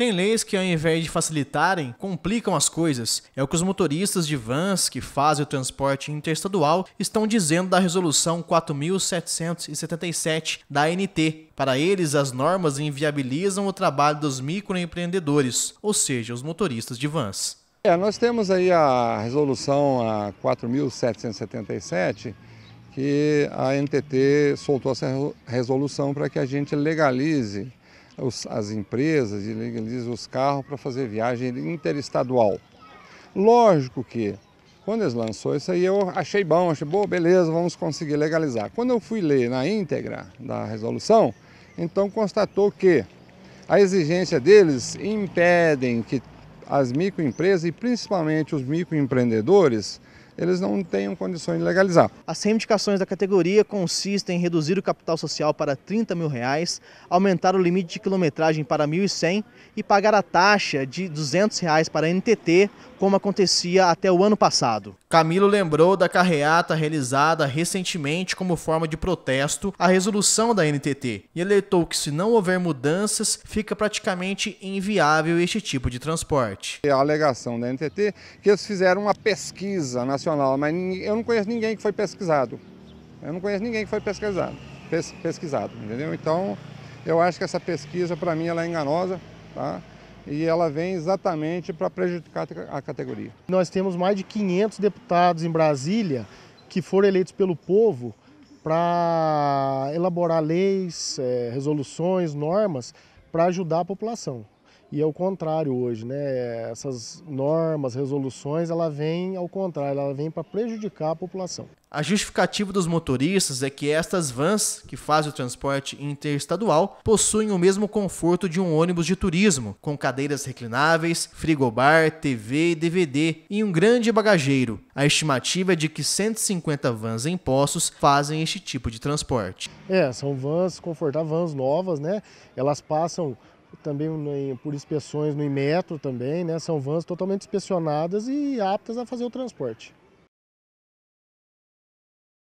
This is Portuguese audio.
Tem leis que, ao invés de facilitarem, complicam as coisas. É o que os motoristas de vans que fazem o transporte interestadual estão dizendo da Resolução 4.777 da ANT, para eles, as normas inviabilizam o trabalho dos microempreendedores, ou seja, os motoristas de vans. É, nós temos aí a resolução a 4.777, que a NTT soltou essa resolução para que a gente legalize os, as empresas e legaliza os carros para fazer viagem interestadual. Lógico que, quando eles lançou isso aí, eu achei bom, achei, boa, beleza, vamos conseguir legalizar. Quando eu fui ler na íntegra da resolução, então constatou que a exigência deles impedem que as microempresas e principalmente os microempreendedores eles não tenham condições de legalizar. As reivindicações da categoria consistem em reduzir o capital social para 30 mil reais, aumentar o limite de quilometragem para 1.100 e pagar a taxa de 200 reais para a NTT como acontecia até o ano passado. Camilo lembrou da carreata realizada recentemente como forma de protesto à resolução da NTT e alertou que se não houver mudanças, fica praticamente inviável este tipo de transporte. A alegação da NTT que eles fizeram uma pesquisa nacional, mas eu não conheço ninguém que foi pesquisado. Eu não conheço ninguém que foi pesquisado, pesquisado, entendeu? Então, eu acho que essa pesquisa para mim ela é enganosa, tá? e ela vem exatamente para prejudicar a categoria. Nós temos mais de 500 deputados em Brasília que foram eleitos pelo povo para elaborar leis, eh, resoluções, normas para ajudar a população. E é o contrário hoje, né? Essas normas, resoluções, ela vem ao contrário, ela vem para prejudicar a população. A justificativa dos motoristas é que estas vans, que fazem o transporte interestadual, possuem o mesmo conforto de um ônibus de turismo, com cadeiras reclináveis, frigobar, TV e DVD e um grande bagageiro. A estimativa é de que 150 vans em Poços fazem este tipo de transporte. É, são vans confortáveis, vans novas, né? Elas passam também por inspeções no Inmetro também, né? São vans totalmente inspecionadas e aptas a fazer o transporte.